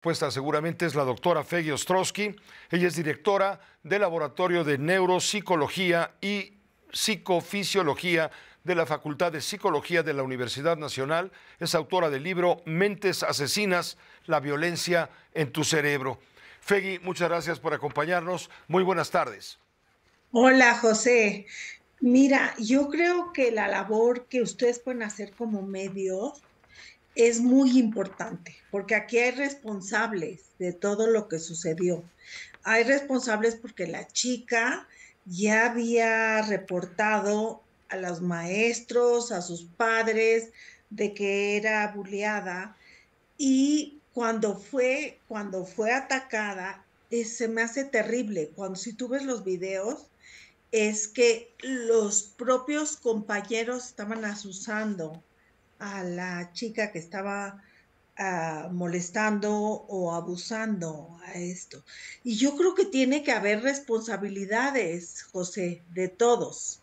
Puesta seguramente es la doctora Feggy Ostrowski. Ella es directora del Laboratorio de Neuropsicología y Psicofisiología de la Facultad de Psicología de la Universidad Nacional. Es autora del libro Mentes Asesinas, la violencia en tu cerebro. Fegi, muchas gracias por acompañarnos. Muy buenas tardes. Hola, José. Mira, yo creo que la labor que ustedes pueden hacer como medio es muy importante, porque aquí hay responsables de todo lo que sucedió. Hay responsables porque la chica ya había reportado a los maestros, a sus padres, de que era buleada y cuando fue, cuando fue atacada, se me hace terrible. Cuando si tú ves los videos, es que los propios compañeros estaban asusando a la chica que estaba ah, molestando o abusando a esto. Y yo creo que tiene que haber responsabilidades, José, de todos.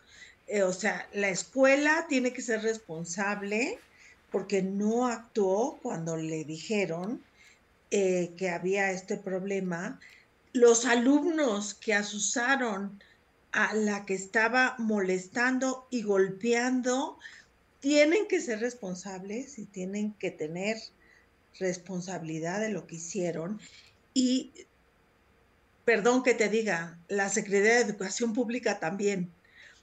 Eh, o sea, la escuela tiene que ser responsable porque no actuó cuando le dijeron eh, que había este problema. Los alumnos que asusaron a la que estaba molestando y golpeando, tienen que ser responsables y tienen que tener responsabilidad de lo que hicieron. Y, perdón que te diga, la Secretaría de Educación Pública también.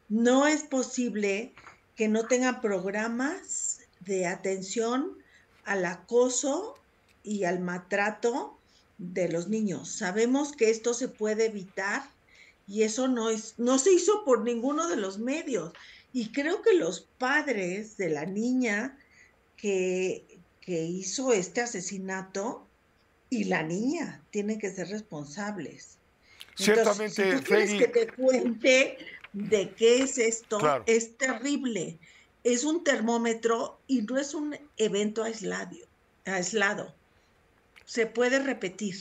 No es posible que no tengan programas de atención al acoso y al maltrato de los niños. Sabemos que esto se puede evitar y eso no, es, no se hizo por ninguno de los medios. Y creo que los padres de la niña que, hizo este asesinato y la niña tienen que ser responsables. Ciertamente, si tú quieres que te cuente de qué es esto, es terrible. Es un termómetro y no es un evento aislado. aislado. Se puede repetir.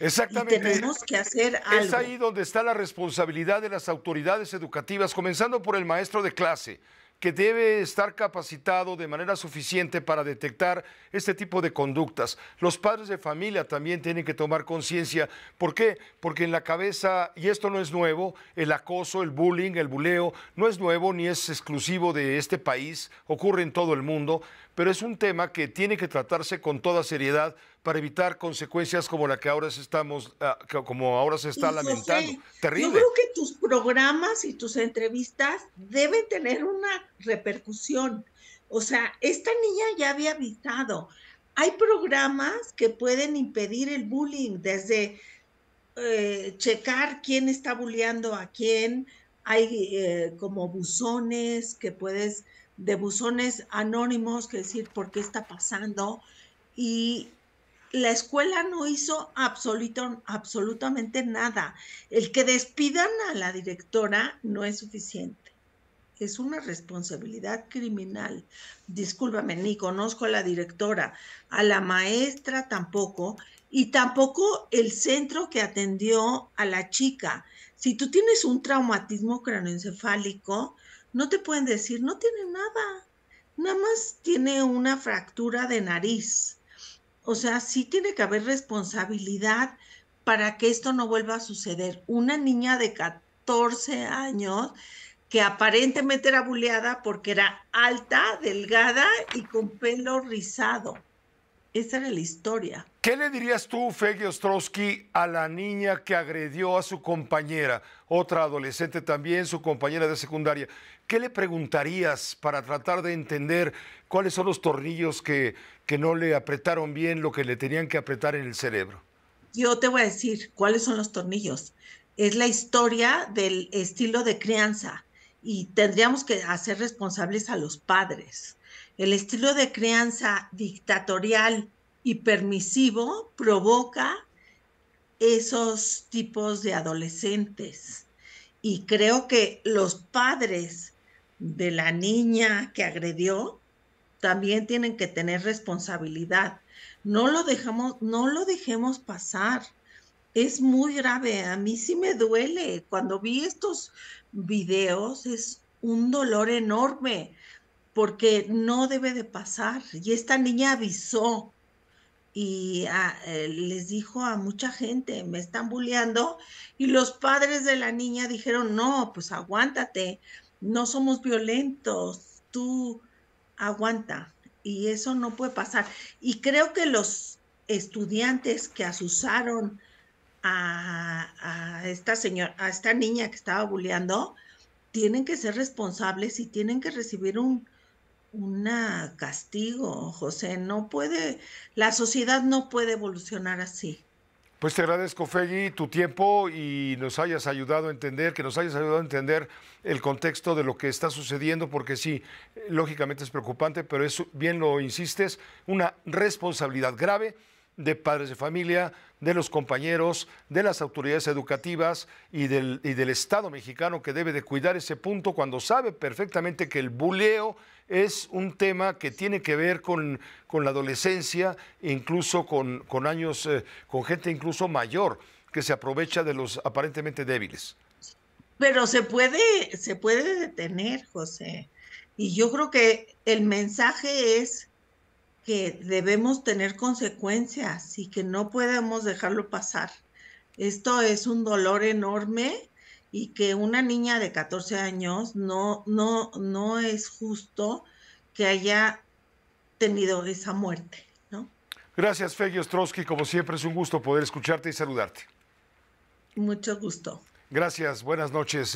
Exactamente. que hacer Es ahí donde está la responsabilidad de las autoridades educativas, comenzando por el maestro de clase que debe estar capacitado de manera suficiente para detectar este tipo de conductas. Los padres de familia también tienen que tomar conciencia. ¿Por qué? Porque en la cabeza, y esto no es nuevo, el acoso, el bullying, el buleo, no es nuevo ni es exclusivo de este país, ocurre en todo el mundo, pero es un tema que tiene que tratarse con toda seriedad para evitar consecuencias como la que ahora estamos, ah, como ahora se está lamentando. Terrible. Yo creo que tus programas y tus entrevistas deben tener una repercusión. O sea, esta niña ya había avisado. Hay programas que pueden impedir el bullying, desde eh, checar quién está bulleando a quién. Hay eh, como buzones que puedes, de buzones anónimos, que decir por qué está pasando. Y la escuela no hizo absoluto, absolutamente nada. El que despidan a la directora no es suficiente. Es una responsabilidad criminal. Discúlpame, ni conozco a la directora, a la maestra tampoco, y tampoco el centro que atendió a la chica. Si tú tienes un traumatismo cronoencefálico, no te pueden decir, no tiene nada, nada más tiene una fractura de nariz o sea, sí tiene que haber responsabilidad para que esto no vuelva a suceder. Una niña de 14 años que aparentemente era buleada porque era alta, delgada y con pelo rizado. Esa era la historia. ¿Qué le dirías tú, Fege Ostrowski, a la niña que agredió a su compañera, otra adolescente también, su compañera de secundaria? ¿Qué le preguntarías para tratar de entender cuáles son los tornillos que que no le apretaron bien lo que le tenían que apretar en el cerebro? Yo te voy a decir cuáles son los tornillos. Es la historia del estilo de crianza y tendríamos que hacer responsables a los padres. El estilo de crianza dictatorial y permisivo provoca esos tipos de adolescentes. Y creo que los padres de la niña que agredió también tienen que tener responsabilidad. No lo dejamos, no lo dejemos pasar. Es muy grave, a mí sí me duele. Cuando vi estos videos es un dolor enorme porque no debe de pasar. Y esta niña avisó y ah, eh, les dijo a mucha gente, me están bulleando. Y los padres de la niña dijeron, no, pues aguántate, no somos violentos, tú aguanta y eso no puede pasar. Y creo que los estudiantes que asusaron a, esta señora, a esta niña que estaba bulleando, tienen que ser responsables y tienen que recibir un una castigo, José. No puede, la sociedad no puede evolucionar así. Pues te agradezco, Fegui, tu tiempo y nos hayas ayudado a entender, que nos hayas ayudado a entender el contexto de lo que está sucediendo, porque sí, lógicamente es preocupante, pero es, bien lo insistes, una responsabilidad grave de padres de familia, de los compañeros, de las autoridades educativas y del, del, Estado mexicano que debe de cuidar ese punto cuando sabe perfectamente que el buleo es un tema que tiene que ver con, la adolescencia, incluso con, con años, eh, con gente incluso mayor que se aprovecha de los aparentemente débiles. Pero se puede, se puede detener, José. Y yo creo que el mensaje es que debemos tener consecuencias y que no podemos dejarlo pasar. Esto es un dolor enorme y que una niña de 14 años no, no, no es justo que haya tenido esa muerte. ¿no? Gracias, Fegio Ostrowski. Como siempre, es un gusto poder escucharte y saludarte. Mucho gusto. Gracias, buenas noches.